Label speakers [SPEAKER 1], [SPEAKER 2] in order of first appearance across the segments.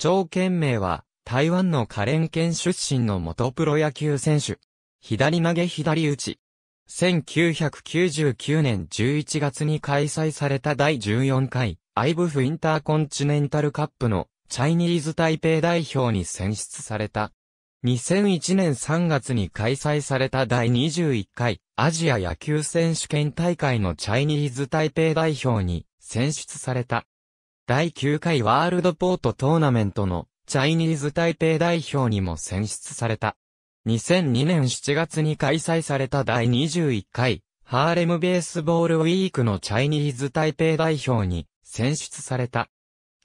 [SPEAKER 1] 張賢明は、台湾のカレン県出身の元プロ野球選手。左投げ左打ち。1999年11月に開催された第14回、アイブフインターコンチネンタルカップのチャイニーズ台北代表に選出された。2001年3月に開催された第21回アジア野球選手権大会のチャイニーズ台北代表に選出された。第9回ワールドポートトーナメントのチャイニーズ台北代表にも選出された。2002年7月に開催された第21回ハーレムベースボールウィークのチャイニーズ台北代表に選出された。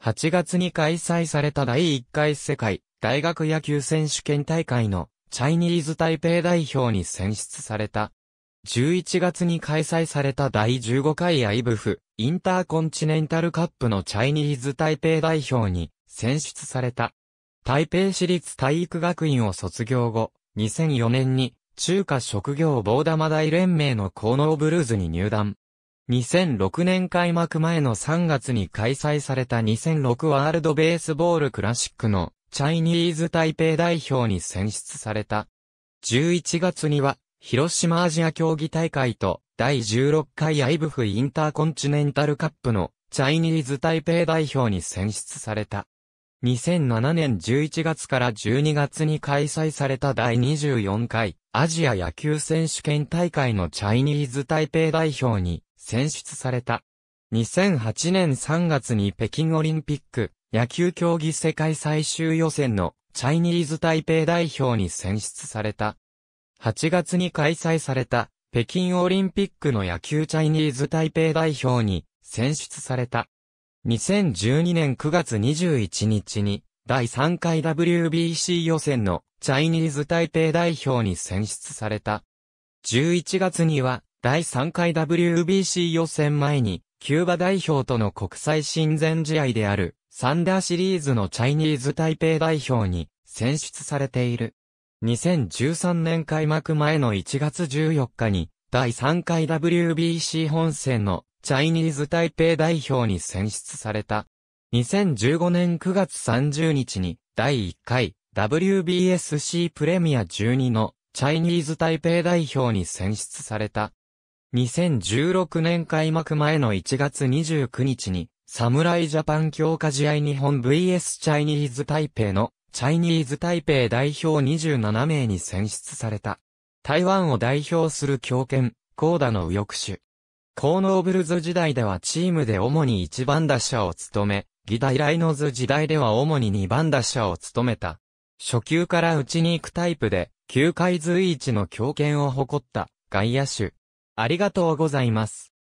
[SPEAKER 1] 8月に開催された第1回世界大学野球選手権大会のチャイニーズ台北代表に選出された。11月に開催された第15回 IBF インターコンチネンタルカップのチャイニーズ台北代表に選出された。台北市立体育学院を卒業後、2004年に中華職業棒玉大連盟のコーノーブルーズに入団。2006年開幕前の3月に開催された2006ワールドベースボールクラシックのチャイニーズ台北代表に選出された。11月には広島アジア競技大会と第16回アイブフインターコンチネンタルカップのチャイニーズ台北代表に選出された。2007年11月から12月に開催された第24回アジア野球選手権大会のチャイニーズ台北代表に選出された。2008年3月に北京オリンピック野球競技世界最終予選のチャイニーズ台北代表に選出された。8月に開催された北京オリンピックの野球チャイニーズ台北代表に選出された。2012年9月21日に第3回 WBC 予選のチャイニーズ台北代表に選出された。11月には第3回 WBC 予選前にキューバ代表との国際親善試合であるサンダーシリーズのチャイニーズ台北代表に選出されている。2013年開幕前の1月14日に、第3回 WBC 本戦のチャイニーズ台北代表に選出された。2015年9月30日に、第1回 WBSC プレミア12のチャイニーズ台北代表に選出された。2016年開幕前の1月29日に、侍ジャパン強化試合日本 VS チャイニーズ台北のチャイニーズ台北代表27名に選出された。台湾を代表する強肩、高打の右翼手。コーノーブルズ時代ではチームで主に1番打者を務め、ギダイライノズ時代では主に2番打者を務めた。初級から打ちに行くタイプで、球界随一の強肩を誇った外野手。ありがとうございます。